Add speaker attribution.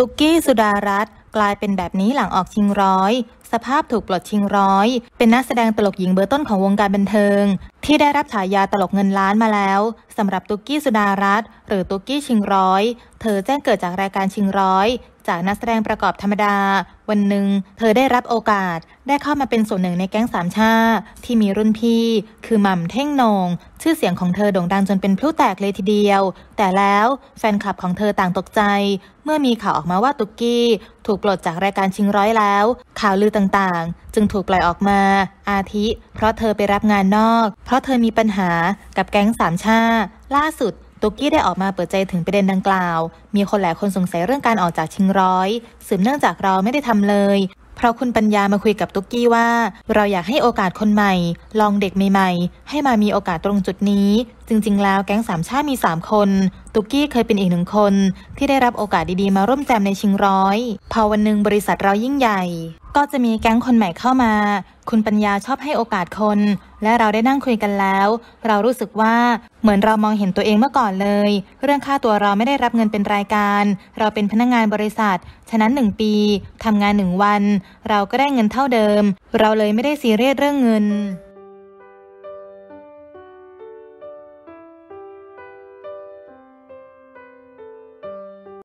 Speaker 1: ตุกกี้สุดารัตน์กลายเป็นแบบนี้หลังออกชิงร้อยสภาพถูกปลดชิงร้อย เป็นนักแสดงตลกหญิงเบอร์ต้นของวงการบันเทิง ที่ได้รับฉายาตลกเงินล้านมาแล้วสำหรับตุกกี้สุดารัตน์หรือตุกกี้ชิงร้อย เธอแจ้งเกิดจากรายการชิงร้อย จากนักแสดงประกอบธรรมดา วันหนึ่งเธอได้รับโอกาสได้เข้ามาเป็นส่วนหนึ่งในแก๊งสามชาที่มีรุ่นพี่ คือหม่ำเท่งนงชื่อเสียงของเธอโด่งดังจนเป็นพลุแตกเลยทีเดียว แต่แล้วแฟนคลับของเธอต่างตกใจ เมื่อมีข่าวออกมาว่าตุกกี้ถูกปลดจากรายการชิงร้อยแล้ว ข่าวลือต่างๆจึงถูกปล่อยออกมา อาทิ เพราะเธอไปรับงานนอก เพราะเธอมีปัญหากับแก๊งสามชาล่าสุดตุกกี้ได้ออกมาเปิดใจถึงประเด็นดังกล่าว มีคนหลายคนสงสัยเรื่องการออกจากชิงร้อยสืบเนื่องจากเราไม่ได้ทำเลยเพราะคุณปัญญามาคุยกับตุ๊กกี้ว่า เราอยากให้โอกาสคนใหม่ ลองเด็กใหม่ๆ ให้มามีโอกาสตรงจุดนี้ จริงๆแล้วแก๊งสามชาติมี 3 คน ตุ๊กกี้เคยเป็นอีกหนึ่งคนที่ได้รับโอกาสดีๆมาร่วมแจมในชิงร้อย พอวันหนึ่งบริษัทเรายิ่งใหญ่ ก็จะมีแก๊งคนใหม่เข้ามา คุณปัญญาชอบให้โอกาสคนและเราได้นั่งคุยกันแล้ว เรารู้สึกว่าเหมือนเรามองเห็นตัวเองเมื่อก่อนเลย เรื่องค่าตัวเราไม่ได้รับเงินเป็นรายการ เราเป็นพนักงงานบริษัท ฉะนั้นงปี ทำงานหนึ่งวัน เราก็ได้เงินเท่าเดิม เราเลยไม่ได้ซีเรียสเรื่องเงิน